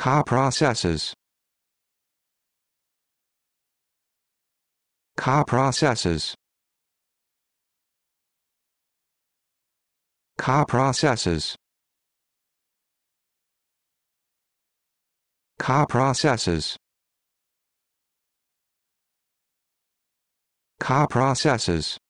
Ka processes. Ka processes. Ka processes. Ka processes. Ka processes.